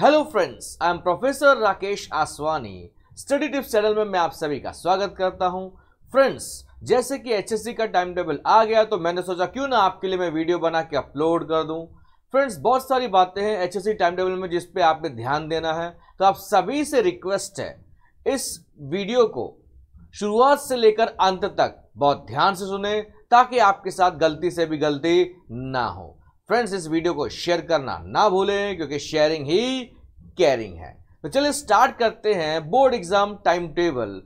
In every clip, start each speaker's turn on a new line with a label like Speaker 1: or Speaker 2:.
Speaker 1: hello friends I am professor Rakesh Aswani study tips channel में मैं आप सभी का स्वागत करता हूं फ्रेंड्स जैसे कि एचएससी का टाइम टेबल आ गया तो मैंने सोचा क्यों ना आपके लिए मैं वीडियो बना के अपलोड कर दूं फ्रेंड्स बहुत सारी बातें हैं एचएससी टाइम टेबल में जिस पे आपने ध्यान देना है तो आप सभी से रिक्वेस्ट है इस वीडियो को शुरुआत से लेकर अंत तक बहुत ध्यान से सुने ताकि आपके साथ गलती से भी गलती ना हो फ्रेंड्स इस वीडियो को शेयर करना ना भूलें क्योंकि शेयरिंग ही कैरिंग है तो चलिए स्टार्ट करते हैं बोर्ड एग्जाम टाइम टेबल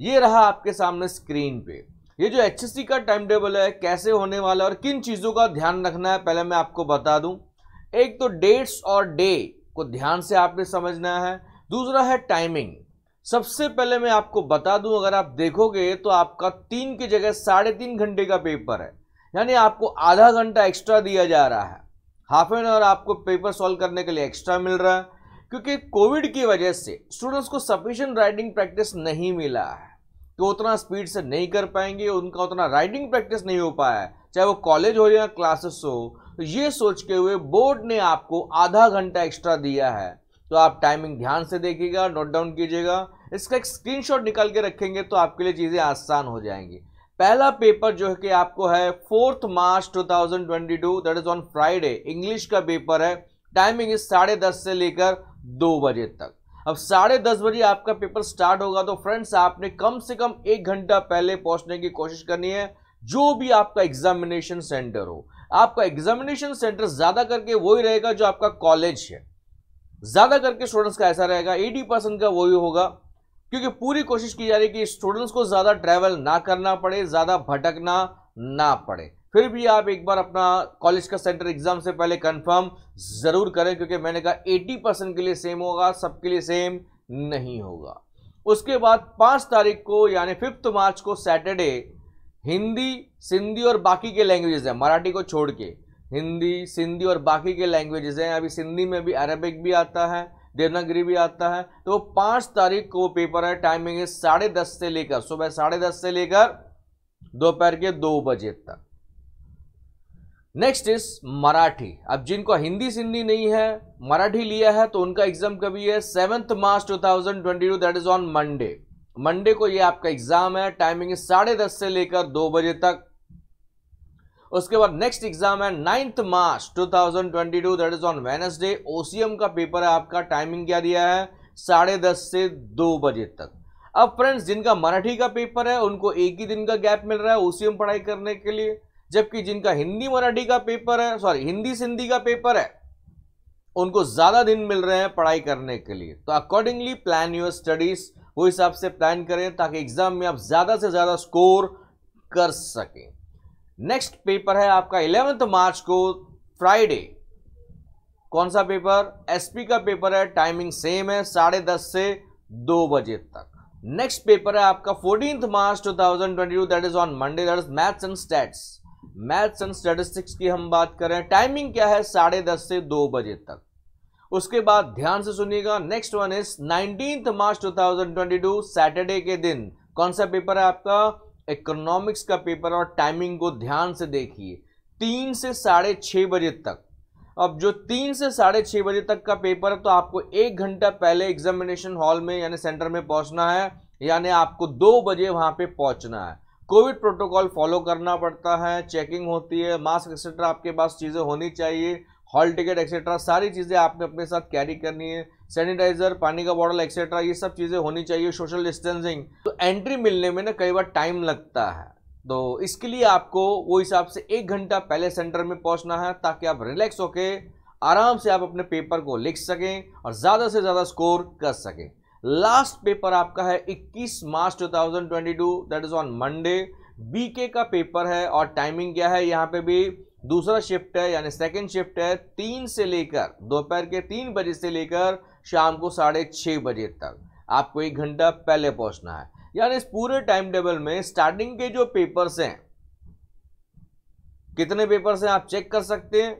Speaker 1: ये रहा आपके सामने स्क्रीन पे ये जो एच का टाइम टेबल है कैसे होने वाला है और किन चीज़ों का ध्यान रखना है पहले मैं आपको बता दूं एक तो डेट्स और डे को ध्यान से आपने समझना है दूसरा है टाइमिंग सबसे पहले मैं आपको बता दूं अगर आप देखोगे तो आपका तीन की जगह साढ़े तीन घंटे का पेपर है यानी आपको आधा घंटा एक्स्ट्रा दिया जा रहा है हाफ एन आवर आपको पेपर सॉल्व करने के लिए एक्स्ट्रा मिल रहा है क्योंकि कोविड की वजह से स्टूडेंट्स को सफिशियंट राइडिंग प्रैक्टिस नहीं मिला है तो उतना स्पीड से नहीं कर पाएंगे उनका उतना राइडिंग प्रैक्टिस नहीं हो पाया है चाहे वो कॉलेज हो या क्लासेस हो तो ये सोच के हुए बोर्ड ने आपको आधा घंटा एक्स्ट्रा दिया है तो आप टाइमिंग ध्यान से देखिएगा नोट डाउन कीजिएगा इसका एक स्क्रीनशॉट निकाल के रखेंगे तो आपके लिए चीज़ें आसान हो जाएंगी पहला पेपर जो है कि आपको है fourth March 2022 that is on Friday English का पेपर है टाइमिंग इज साढ़े दस से लेकर दो बजे तक अब साढ़े दस बजे आपका पेपर स्टार्ट होगा तो फ्रेंड्स आपने कम से कम एक घंटा पहले पहुंचने की कोशिश करनी है जो भी आपका एग्जामिनेशन सेंटर हो आपका एग्जामिनेशन सेंटर ज्यादा करके वही रहेगा जो आपका कॉलेज है ज्यादा करके स्टूडेंट्स का ऐसा रहेगा एटी परसेंट का वही होगा क्योंकि पूरी कोशिश की जा रही है कि स्टूडेंट्स को ज़्यादा ट्रैवल ना करना पड़े ज़्यादा भटकना ना पड़े फिर भी आप एक बार अपना कॉलेज का सेंटर एग्जाम से पहले कंफर्म ज़रूर करें क्योंकि मैंने कहा 80 परसेंट के लिए सेम होगा सबके लिए सेम नहीं होगा उसके बाद पाँच तारीख को यानी फिफ्थ मार्च को सैटरडे हिंदी सिंधी और बाकी के लैंग्वेजेस हैं मराठी को छोड़ के हिंदी सिंधी और बाकी के लैंग्वेजेस हैं अभी सिंधी में भी अरबिक भी आता है देवनागिरी भी आता है तो पांच तारीख को पेपर है टाइमिंग है साढ़े दस से लेकर सुबह साढ़े दस से लेकर दोपहर के दो बजे तक नेक्स्ट इज मराठी अब जिनको हिंदी सिंधी नहीं है मराठी लिया है तो उनका एग्जाम कभी है seventh March two thousand twenty two that is on Monday Monday को ये आपका एग्जाम है टाइमिंग साढ़े दस से लेकर दो बजे तक उसके बाद नेक्स्ट एग्जाम है ninth March 2022 that is on Wednesday OCM का पेपर है आपका टाइमिंग क्या दिया है साढ़े दस से दो बजे तक अब फ्रेंड्स जिनका मराठी का पेपर है उनको एक ही दिन का गैप मिल रहा है ओसीएम पढ़ाई करने के लिए जबकि जिनका हिंदी मराठी का पेपर है सॉरी हिंदी सिंधी का पेपर है उनको ज़्यादा दिन मिल रहे हैं पढ़ाई करने के लिए तो अकॉर्डिंगली प्लान योर स्टडीज़ वो हिसाब से प्लान करें ताकि एग्ज़ाम में आप ज़्यादा से ज़्यादा स्कोर कर सकें नेक्स्ट पेपर है आपका इलेवेंथ मार्च को फ्राइडे कौन सा पेपर एसपी का पेपर है टाइमिंग सेम है साढ़े दस से दो बजे तक नेक्स्ट पेपर है आपका fourteenth March 2022 that is on Monday that is maths and stats maths and statistics की हम बात करें टाइमिंग क्या है साढ़े दस से दो बजे तक उसके बाद ध्यान से सुनिएगा next one is nineteen March 2022 Saturday के दिन कौन सा पेपर है आपका इकोनॉमिक्स का पेपर और टाइमिंग को ध्यान से देखिए तीन से साढ़े छः बजे तक अब जो तीन से साढ़े छः बजे तक का पेपर है तो आपको एक घंटा पहले एग्जामिनेशन हॉल में यानी सेंटर में पहुंचना है यानी आपको दो बजे वहां पे पहुंचना है कोविड प्रोटोकॉल फॉलो करना पड़ता है चेकिंग होती है मास्क एक्सेट्रा आपके पास चीज़ें होनी चाहिए हॉल टिकट एक्सेट्रा सारी चीज़ें आपने अपने साथ कैरी करनी है सैनिटाइजर पानी का बॉटल एक्सेट्रा ये सब चीज़ें होनी चाहिए सोशल डिस्टेंसिंग तो एंट्री मिलने में ना कई बार टाइम लगता है तो इसके लिए आपको वो हिसाब से एक घंटा पहले सेंटर में पहुंचना है ताकि आप रिलैक्स होके आराम से आप अपने पेपर को लिख सकें और ज़्यादा से ज़्यादा स्कोर कर सकें लास्ट पेपर आपका है 21 March 2022 that is on Monday BK का पेपर है और टाइमिंग क्या है यहाँ पे भी दूसरा शिफ्ट है यानी सेकेंड शिफ्ट है तीन से लेकर दोपहर के तीन बजे से लेकर शाम को साढ़े छः बजे तक आपको एक घंटा पहले पहुंचना है यानी इस पूरे टाइम टेबल में स्टार्टिंग के जो पेपर्स हैं कितने पेपर्स हैं आप चेक कर सकते हैं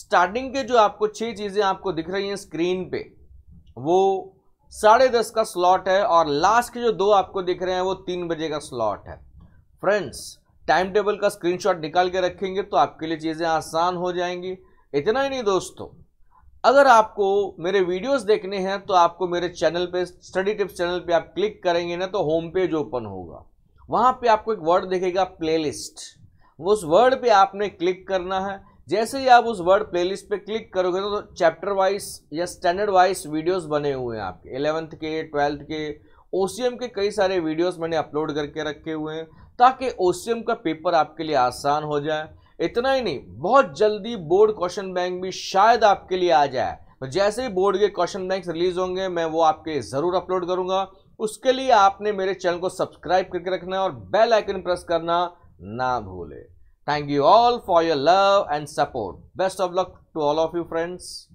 Speaker 1: स्टार्टिंग के जो आपको छः चीज़ें आपको दिख रही हैं स्क्रीन पे वो साढ़े दस का स्लॉट है और लास्ट के जो दो आपको दिख रहे हैं वो तीन बजे का स्लॉट है फ्रेंड्स टाइम टेबल का स्क्रीनशॉट निकाल के रखेंगे तो आपके लिए चीज़ें आसान हो जाएंगी इतना ही नहीं दोस्तों अगर आपको मेरे वीडियोस देखने हैं तो आपको मेरे चैनल पे स्टडी टिप्स चैनल पे आप क्लिक करेंगे ना तो होम पेज ओपन होगा वहाँ पे आपको एक वर्ड दिखेगा प्लेलिस्ट उस वर्ड पे आपने क्लिक करना है जैसे ही आप उस वर्ड प्लेलिस्ट पे क्लिक करोगे तो चैप्टर वाइज या स्टैंडर्ड वाइज वीडियोज़ बने हुए हैं आपके एलेवंथ के ट्वेल्थ के ओ के कई सारे वीडियोस मैंने अपलोड करके रखे हुए हैं ताकि ओसीएम का पेपर आपके लिए आसान हो जाए इतना ही नहीं बहुत जल्दी बोर्ड क्वेश्चन बैंक भी शायद आपके लिए आ जाए तो जैसे ही बोर्ड के क्वेश्चन बैंक रिलीज होंगे मैं वो आपके ज़रूर अपलोड करूंगा उसके लिए आपने मेरे चैनल को सब्सक्राइब करके रखना और बेल आइकन प्रेस करना ना भूले thank you all for your love and support best of luck to all of you friends